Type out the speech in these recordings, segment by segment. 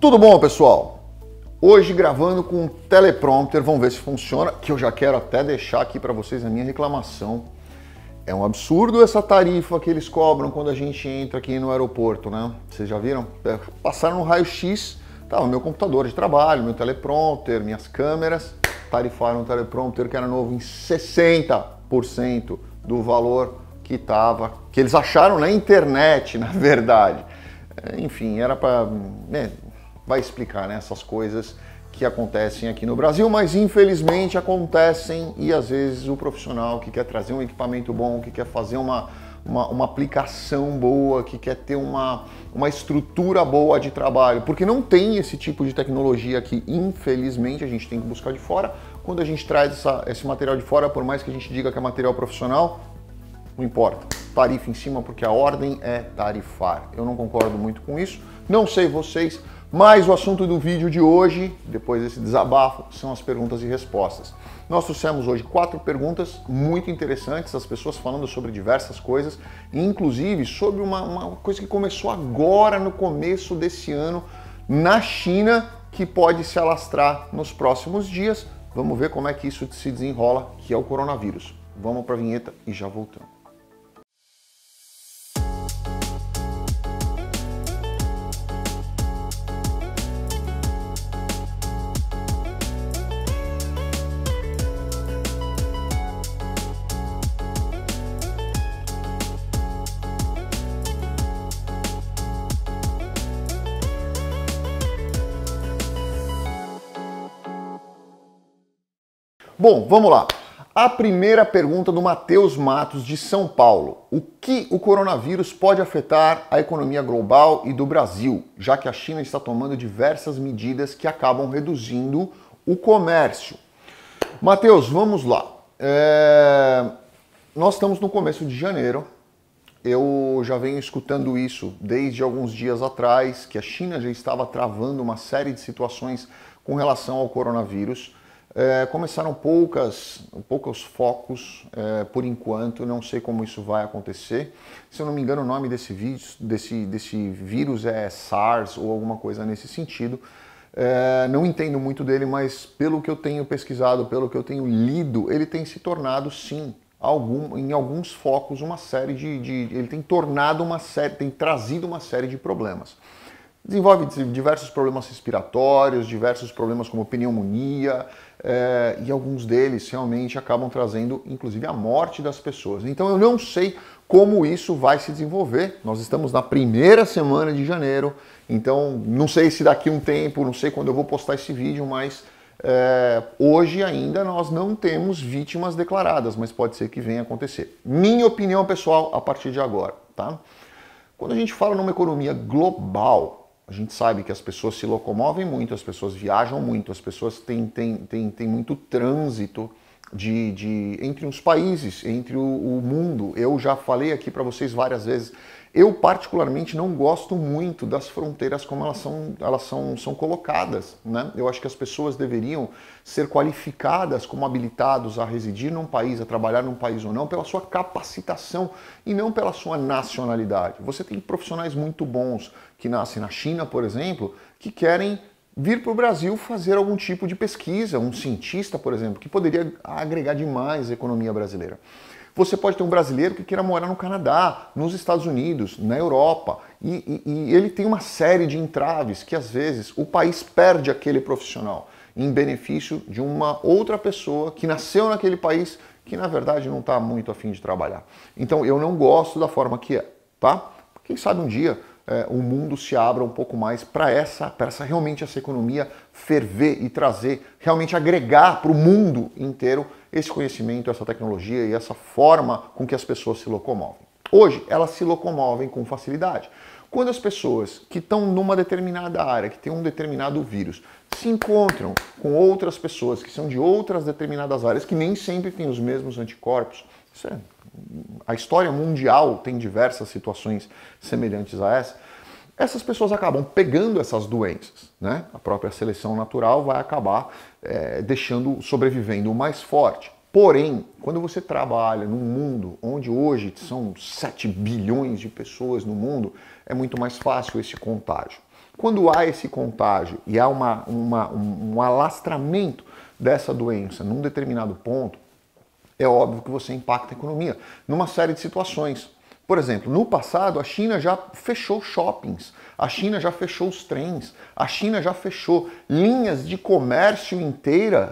Tudo bom, pessoal? Hoje gravando com um teleprompter, vamos ver se funciona, que eu já quero até deixar aqui para vocês a minha reclamação. É um absurdo essa tarifa que eles cobram quando a gente entra aqui no aeroporto, né? Vocês já viram? É, passaram no raio-x, tava meu computador de trabalho, meu teleprompter, minhas câmeras, tarifaram o teleprompter que era novo em 60% do valor que tava, que eles acharam na internet, na verdade. É, enfim, era para né, vai explicar né, essas coisas que acontecem aqui no Brasil, mas infelizmente acontecem e às vezes o profissional que quer trazer um equipamento bom, que quer fazer uma, uma, uma, aplicação boa, que quer ter uma, uma estrutura boa de trabalho, porque não tem esse tipo de tecnologia aqui, infelizmente a gente tem que buscar de fora. Quando a gente traz essa, esse material de fora, por mais que a gente diga que é material profissional, não importa. Tarifa em cima, porque a ordem é tarifar. Eu não concordo muito com isso, não sei vocês mas o assunto do vídeo de hoje, depois desse desabafo, são as perguntas e respostas. Nós trouxemos hoje quatro perguntas muito interessantes, as pessoas falando sobre diversas coisas, inclusive sobre uma, uma coisa que começou agora no começo desse ano na China, que pode se alastrar nos próximos dias. Vamos ver como é que isso se desenrola, que é o coronavírus. Vamos para a vinheta e já voltamos. Bom, vamos lá. A primeira pergunta do Matheus Matos, de São Paulo. O que o coronavírus pode afetar a economia global e do Brasil, já que a China está tomando diversas medidas que acabam reduzindo o comércio? Matheus, vamos lá. É... Nós estamos no começo de janeiro. Eu já venho escutando isso desde alguns dias atrás, que a China já estava travando uma série de situações com relação ao coronavírus. É, começaram poucas, poucos focos é, por enquanto, não sei como isso vai acontecer. Se eu não me engano, o nome desse, vírus, desse, desse vírus é SARS ou alguma coisa nesse sentido. É, não entendo muito dele, mas pelo que eu tenho pesquisado, pelo que eu tenho lido, ele tem se tornado sim, algum, em alguns focos, uma série de, de. Ele tem tornado uma série, tem trazido uma série de problemas. Desenvolve diversos problemas respiratórios, diversos problemas como pneumonia, é, e alguns deles realmente acabam trazendo, inclusive, a morte das pessoas. Então eu não sei como isso vai se desenvolver. Nós estamos na primeira semana de janeiro, então não sei se daqui um tempo, não sei quando eu vou postar esse vídeo, mas é, hoje ainda nós não temos vítimas declaradas, mas pode ser que venha acontecer. Minha opinião pessoal a partir de agora, tá? Quando a gente fala numa economia global, a gente sabe que as pessoas se locomovem muito, as pessoas viajam muito, as pessoas têm, têm, têm, têm muito trânsito de, de entre os países, entre o, o mundo. Eu já falei aqui para vocês várias vezes eu, particularmente, não gosto muito das fronteiras como elas são, elas são, são colocadas. Né? Eu acho que as pessoas deveriam ser qualificadas como habilitados a residir num país, a trabalhar num país ou não, pela sua capacitação e não pela sua nacionalidade. Você tem profissionais muito bons que nascem na China, por exemplo, que querem vir para o Brasil fazer algum tipo de pesquisa, um cientista, por exemplo, que poderia agregar demais a economia brasileira. Você pode ter um brasileiro que queira morar no Canadá, nos Estados Unidos, na Europa, e, e, e ele tem uma série de entraves que às vezes o país perde aquele profissional em benefício de uma outra pessoa que nasceu naquele país que na verdade não está muito afim de trabalhar. Então eu não gosto da forma que é, tá? Quem sabe um dia é, o mundo se abra um pouco mais para essa, para essa realmente essa economia ferver e trazer, realmente agregar para o mundo inteiro esse conhecimento, essa tecnologia e essa forma com que as pessoas se locomovem. Hoje, elas se locomovem com facilidade. Quando as pessoas que estão numa determinada área, que tem um determinado vírus, se encontram com outras pessoas que são de outras determinadas áreas, que nem sempre têm os mesmos anticorpos, isso é a história mundial tem diversas situações semelhantes a essa, essas pessoas acabam pegando essas doenças. Né? A própria seleção natural vai acabar é, deixando, sobrevivendo o mais forte. Porém, quando você trabalha num mundo onde hoje são 7 bilhões de pessoas no mundo, é muito mais fácil esse contágio. Quando há esse contágio e há uma, uma um, um alastramento dessa doença num determinado ponto, é óbvio que você impacta a economia numa série de situações. Por exemplo, no passado a China já fechou shoppings, a China já fechou os trens, a China já fechou linhas de comércio inteiras,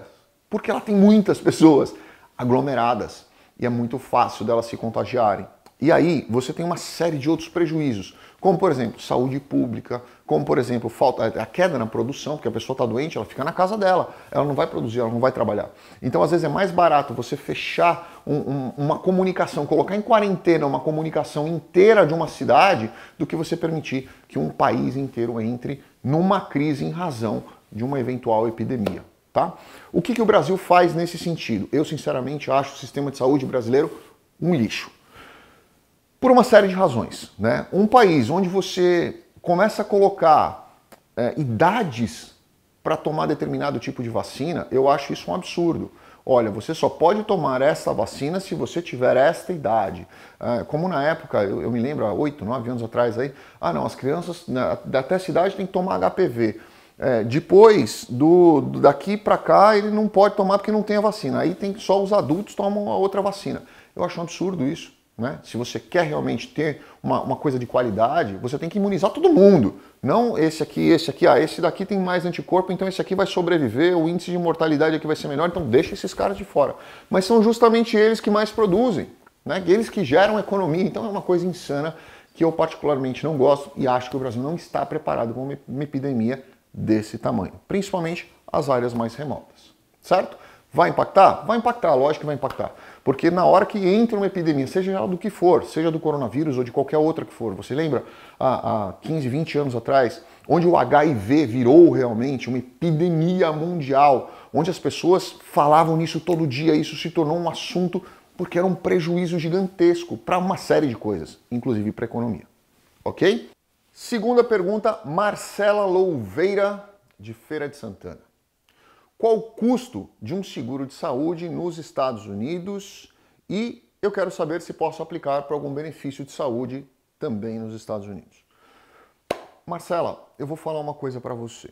porque ela tem muitas pessoas aglomeradas e é muito fácil delas se contagiarem. E aí você tem uma série de outros prejuízos, como por exemplo saúde pública, como por exemplo falta a queda na produção, porque a pessoa está doente, ela fica na casa dela, ela não vai produzir, ela não vai trabalhar. Então às vezes é mais barato você fechar um, um, uma comunicação, colocar em quarentena uma comunicação inteira de uma cidade, do que você permitir que um país inteiro entre numa crise em razão de uma eventual epidemia. Tá? O que, que o Brasil faz nesse sentido? Eu sinceramente acho o sistema de saúde brasileiro um lixo. Por uma série de razões. Né? Um país onde você começa a colocar é, idades para tomar determinado tipo de vacina, eu acho isso um absurdo. Olha, você só pode tomar essa vacina se você tiver esta idade. É, como na época, eu, eu me lembro, há 8, 9 anos atrás aí, ah não, as crianças né, até essa idade tem que tomar HPV. É, depois, do, do daqui para cá, ele não pode tomar porque não tem a vacina. Aí tem só os adultos tomam a outra vacina. Eu acho um absurdo isso. Né? Se você quer realmente ter uma, uma, coisa de qualidade, você tem que imunizar todo mundo. Não esse aqui, esse aqui, ah, esse daqui tem mais anticorpo, então esse aqui vai sobreviver, o índice de mortalidade aqui vai ser melhor, então deixa esses caras de fora. Mas são justamente eles que mais produzem, né? eles que geram economia, então é uma coisa insana que eu particularmente não gosto e acho que o Brasil não está preparado para uma epidemia desse tamanho, principalmente as áreas mais remotas, certo? Vai impactar? Vai impactar, lógico que vai impactar. Porque na hora que entra uma epidemia, seja ela do que for, seja do coronavírus ou de qualquer outra que for, você lembra há, há 15, 20 anos atrás, onde o HIV virou realmente uma epidemia mundial, onde as pessoas falavam nisso todo dia, isso se tornou um assunto porque era um prejuízo gigantesco para uma série de coisas, inclusive para a economia. Ok? Segunda pergunta, Marcela Louveira, de Feira de Santana qual o custo de um seguro de saúde nos Estados Unidos e eu quero saber se posso aplicar para algum benefício de saúde também nos Estados Unidos. Marcela, eu vou falar uma coisa para você.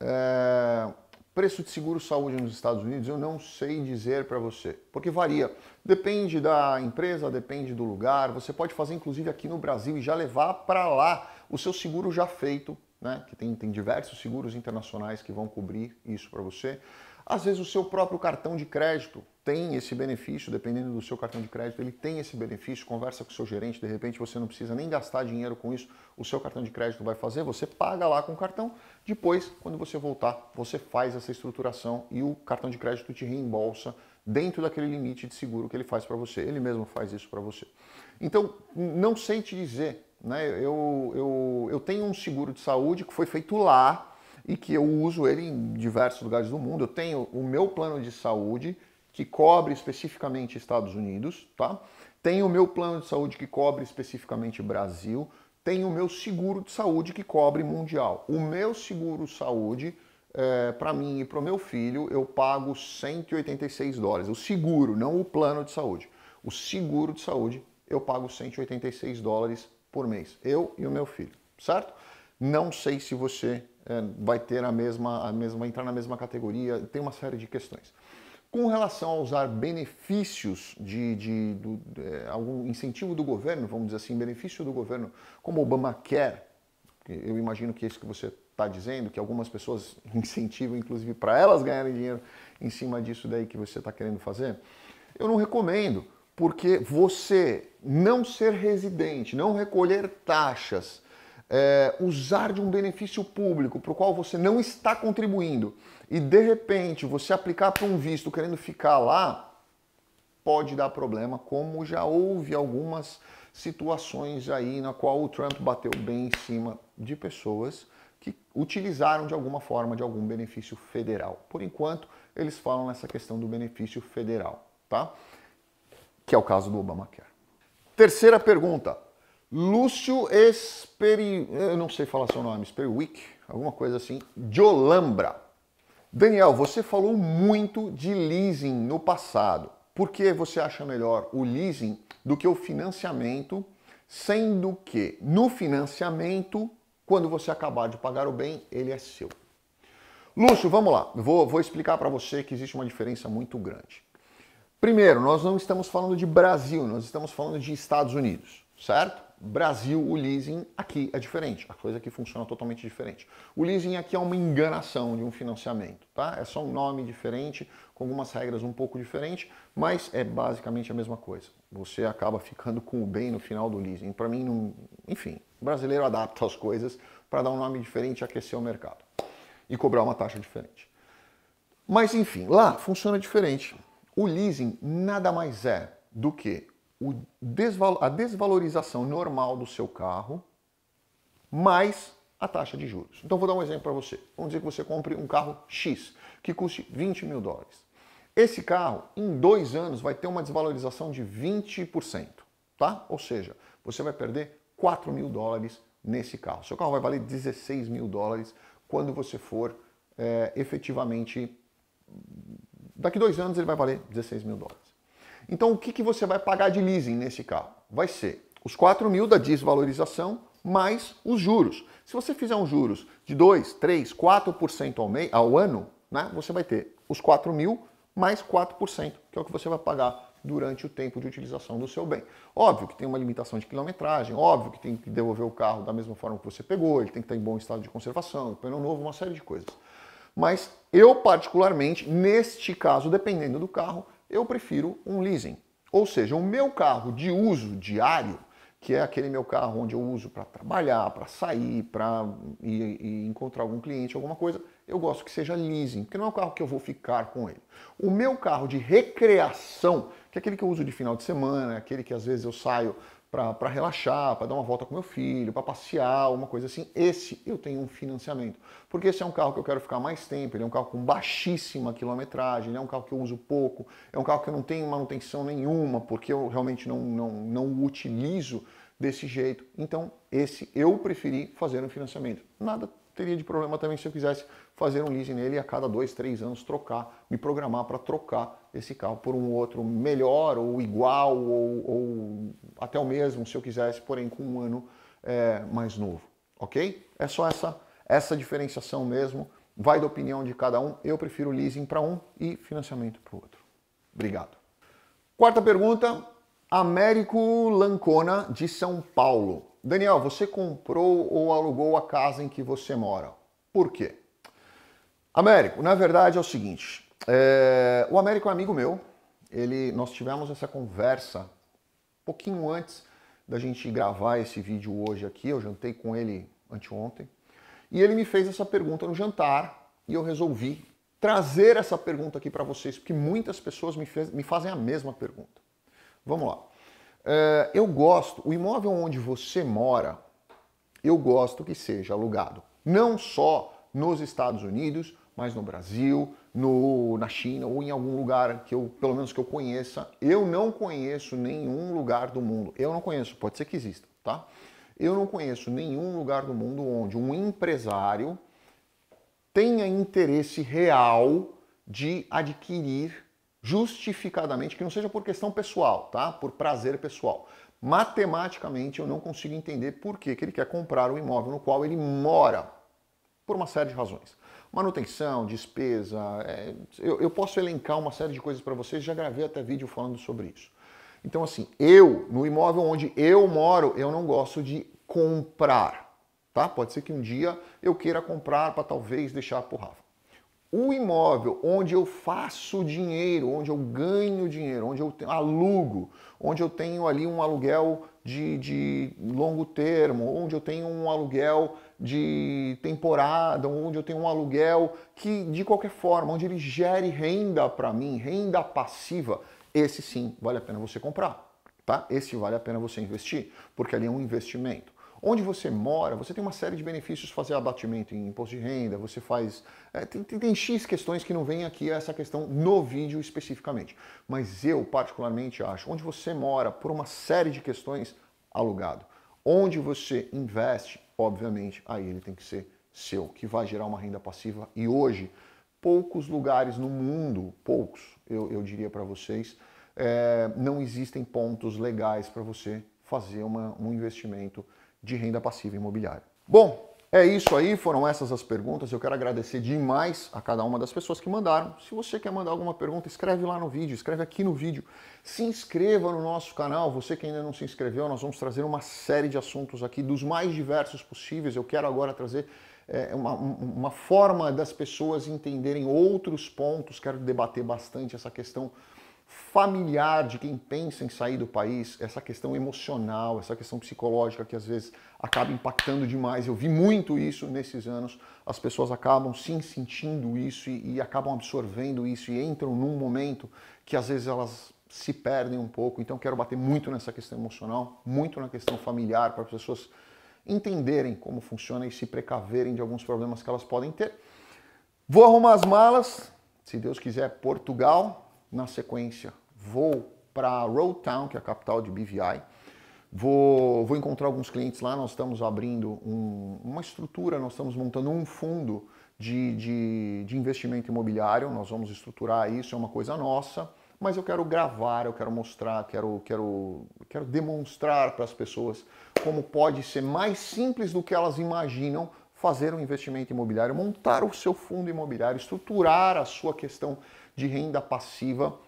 É... Preço de seguro-saúde nos Estados Unidos eu não sei dizer para você, porque varia. Depende da empresa, depende do lugar. Você pode fazer inclusive aqui no Brasil e já levar para lá o seu seguro já feito né? que tem, tem diversos seguros internacionais que vão cobrir isso para você. Às vezes o seu próprio cartão de crédito tem esse benefício, dependendo do seu cartão de crédito, ele tem esse benefício, conversa com o seu gerente, de repente você não precisa nem gastar dinheiro com isso, o seu cartão de crédito vai fazer, você paga lá com o cartão, depois, quando você voltar, você faz essa estruturação e o cartão de crédito te reembolsa dentro daquele limite de seguro que ele faz para você. Ele mesmo faz isso para você. Então, não sei te dizer né? Eu, eu, eu tenho um seguro de saúde que foi feito lá e que eu uso ele em diversos lugares do mundo. Eu tenho o meu plano de saúde que cobre especificamente Estados Unidos, tá? Tenho o meu plano de saúde que cobre especificamente Brasil, tenho o meu seguro de saúde que cobre mundial. O meu seguro saúde é, para mim e para o meu filho, eu pago 186 dólares. O seguro, não o plano de saúde. O seguro de saúde, eu pago 186 dólares por mês, eu e o meu filho, certo? Não sei se você é, vai ter a mesma, a mesma, entrar na mesma categoria, tem uma série de questões. Com relação a usar benefícios de, de, de eh, algum incentivo do governo, vamos dizer assim, benefício do governo, como Obama quer. eu imagino que é isso que você está dizendo, que algumas pessoas incentivam, inclusive, para elas ganharem dinheiro em cima disso daí que você está querendo fazer, eu não recomendo porque você não ser residente, não recolher taxas, é, usar de um benefício público para o qual você não está contribuindo e de repente você aplicar para um visto querendo ficar lá, pode dar problema, como já houve algumas situações aí na qual o Trump bateu bem em cima de pessoas que utilizaram de alguma forma de algum benefício federal. Por enquanto, eles falam nessa questão do benefício federal, tá? que é o caso do Obamacare. Terceira pergunta. Lúcio Esperi... Eu não sei falar seu nome, Esperiwick, alguma coisa assim, Jolambra. Daniel, você falou muito de leasing no passado. Por que você acha melhor o leasing do que o financiamento, sendo que no financiamento, quando você acabar de pagar o bem, ele é seu? Lúcio, vamos lá. Vou, vou explicar para você que existe uma diferença muito grande. Primeiro, nós não estamos falando de Brasil, nós estamos falando de Estados Unidos, certo? Brasil, o leasing aqui é diferente. A coisa aqui funciona totalmente diferente. O leasing aqui é uma enganação de um financiamento, tá? É só um nome diferente, com algumas regras um pouco diferentes, mas é basicamente a mesma coisa. Você acaba ficando com o bem no final do leasing. Para mim, não... enfim, o brasileiro adapta as coisas para dar um nome diferente e aquecer o mercado e cobrar uma taxa diferente. Mas enfim, lá funciona diferente. O leasing nada mais é do que a desvalorização normal do seu carro mais a taxa de juros. Então vou dar um exemplo para você. Vamos dizer que você compre um carro X que custe 20 mil dólares. Esse carro, em dois anos, vai ter uma desvalorização de 20%, tá? Ou seja, você vai perder 4 mil dólares nesse carro. Seu carro vai valer 16 mil dólares quando você for é, efetivamente Daqui dois anos ele vai valer 16 mil dólares. Então o que, que você vai pagar de leasing nesse carro? Vai ser os 4 mil da desvalorização mais os juros. Se você fizer um juros de 2, 3, 4% ao, mei, ao ano, né, você vai ter os 4 mil mais 4%, que é o que você vai pagar durante o tempo de utilização do seu bem. Óbvio que tem uma limitação de quilometragem, óbvio que tem que devolver o carro da mesma forma que você pegou, ele tem que estar em bom estado de conservação, pneu novo, uma série de coisas. Mas eu, particularmente, neste caso, dependendo do carro, eu prefiro um leasing. Ou seja, o meu carro de uso diário, que é aquele meu carro onde eu uso para trabalhar, para sair, para ir, ir, encontrar algum cliente, alguma coisa, eu gosto que seja leasing, porque não é o carro que eu vou ficar com ele. O meu carro de recreação, que é aquele que eu uso de final de semana, aquele que às vezes eu saio para relaxar, para dar uma volta com meu filho, para passear, uma coisa assim. Esse eu tenho um financiamento. Porque esse é um carro que eu quero ficar mais tempo, ele é um carro com baixíssima quilometragem, ele é um carro que eu uso pouco, é um carro que eu não tenho manutenção nenhuma, porque eu realmente não, não, não o utilizo desse jeito. Então, esse eu preferi fazer um financiamento. Nada teria de problema também se eu quisesse fazer um leasing nele e a cada dois, três anos trocar, me programar para trocar esse carro por um outro melhor ou igual ou, ou, até o mesmo, se eu quisesse, porém com um ano é, mais novo, ok? É só essa, essa diferenciação mesmo, vai da opinião de cada um. Eu prefiro leasing para um e financiamento para o outro. Obrigado. Quarta pergunta, Américo Lancona, de São Paulo. Daniel, você comprou ou alugou a casa em que você mora. Por quê? Américo, na verdade é o seguinte: é... o Américo é um amigo meu. Ele, nós tivemos essa conversa um pouquinho antes da gente gravar esse vídeo hoje aqui. Eu jantei com ele anteontem e ele me fez essa pergunta no jantar e eu resolvi trazer essa pergunta aqui para vocês porque muitas pessoas me, fez... me fazem a mesma pergunta. Vamos lá. Uh, eu gosto, o imóvel onde você mora, eu gosto que seja alugado. Não só nos Estados Unidos, mas no Brasil, no, na China ou em algum lugar que eu, pelo menos que eu conheça. Eu não conheço nenhum lugar do mundo. Eu não conheço, pode ser que exista, tá? Eu não conheço nenhum lugar do mundo onde um empresário tenha interesse real de adquirir justificadamente, que não seja por questão pessoal, tá? Por prazer pessoal. Matematicamente eu não consigo entender por que, que ele quer comprar o um imóvel no qual ele mora, por uma série de razões. Manutenção, despesa, é, eu, eu posso elencar uma série de coisas para vocês, já gravei até vídeo falando sobre isso. Então, assim, eu, no imóvel onde eu moro, eu não gosto de comprar, tá? Pode ser que um dia eu queira comprar para talvez deixar por Rafa. O imóvel onde eu faço dinheiro, onde eu ganho dinheiro, onde eu alugo, onde eu tenho ali um aluguel de, de longo termo, onde eu tenho um aluguel de temporada, onde eu tenho um aluguel que, de qualquer forma, onde ele gere renda para mim, renda passiva, esse sim vale a pena você comprar, tá? Esse vale a pena você investir, porque ali é um investimento. Onde você mora, você tem uma série de benefícios fazer abatimento em imposto de renda, você faz. É, tem, tem, tem, X questões que não vem aqui essa questão no vídeo especificamente. Mas eu, particularmente, acho onde você mora, por uma série de questões, alugado. Onde você investe, obviamente, aí ele tem que ser seu, que vai gerar uma renda passiva. E hoje, poucos lugares no mundo, poucos, eu, eu diria para vocês, é, não existem pontos legais para você fazer uma, um investimento de renda passiva imobiliária. Bom, é isso aí, foram essas as perguntas. Eu quero agradecer demais a cada uma das pessoas que mandaram. Se você quer mandar alguma pergunta, escreve lá no vídeo, escreve aqui no vídeo. Se inscreva no nosso canal. Você que ainda não se inscreveu, nós vamos trazer uma série de assuntos aqui, dos mais diversos possíveis. Eu quero agora trazer é, uma, uma forma das pessoas entenderem outros pontos. Quero debater bastante essa questão familiar de quem pensa em sair do país, essa questão emocional, essa questão psicológica que às vezes acaba impactando demais. Eu vi muito isso nesses anos. As pessoas acabam se sentindo isso e, e acabam absorvendo isso e entram num momento que às vezes elas se perdem um pouco. Então quero bater muito nessa questão emocional, muito na questão familiar para as pessoas entenderem como funciona e se precaverem de alguns problemas que elas podem ter. Vou arrumar as malas, se Deus quiser, Portugal na sequência, vou para Road Town, que é a capital de BVI. Vou, vou encontrar alguns clientes lá. Nós estamos abrindo um, uma estrutura, nós estamos montando um fundo de, de, de investimento imobiliário. Nós vamos estruturar isso, é uma coisa nossa mas eu quero gravar, eu quero mostrar, quero, quero, quero demonstrar para as pessoas como pode ser mais simples do que elas imaginam fazer um investimento imobiliário, montar o seu fundo imobiliário, estruturar a sua questão de renda passiva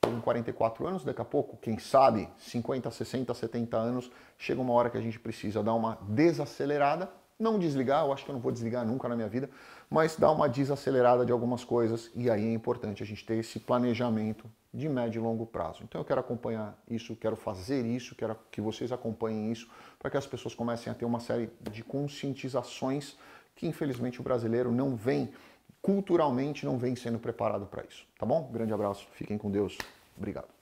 com 44 anos, daqui a pouco, quem sabe, 50, 60, 70 anos, chega uma hora que a gente precisa dar uma desacelerada, não desligar, eu acho que eu não vou desligar nunca na minha vida, mas dar uma desacelerada de algumas coisas e aí é importante a gente ter esse planejamento de médio e longo prazo. Então eu quero acompanhar isso, quero fazer isso, quero que vocês acompanhem isso, para que as pessoas comecem a ter uma série de conscientizações que infelizmente o brasileiro não vem culturalmente não vem sendo preparado para isso. Tá bom? Grande abraço, fiquem com Deus, obrigado.